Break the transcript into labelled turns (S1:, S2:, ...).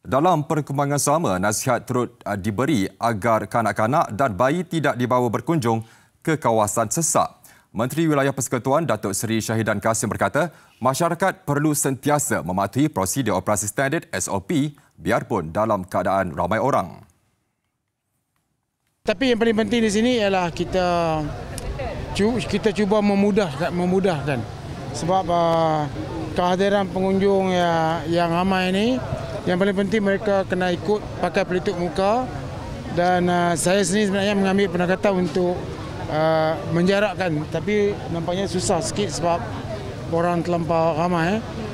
S1: Dalam perkembangan sama, nasihat turut uh, diberi agar kanak-kanak dan bayi tidak dibawa berkunjung ke kawasan sesak. Menteri Wilayah Persekutuan Datuk Seri Syahidan Kasim berkata, masyarakat perlu sentiasa mematuhi prosedur operasi standard SOP biarpun dalam keadaan ramai orang.
S2: Tapi yang paling penting di sini ialah kita kita
S3: cuba memudah memudahkan
S2: sebab uh, kehadiran pengunjung yang, yang ramai ini yang paling penting mereka kena ikut pakai pelitup muka dan uh, saya sendiri sebenarnya mengambil pendekatan untuk uh, menjarakkan tapi nampaknya susah sikit sebab orang terlampau ramai. Eh.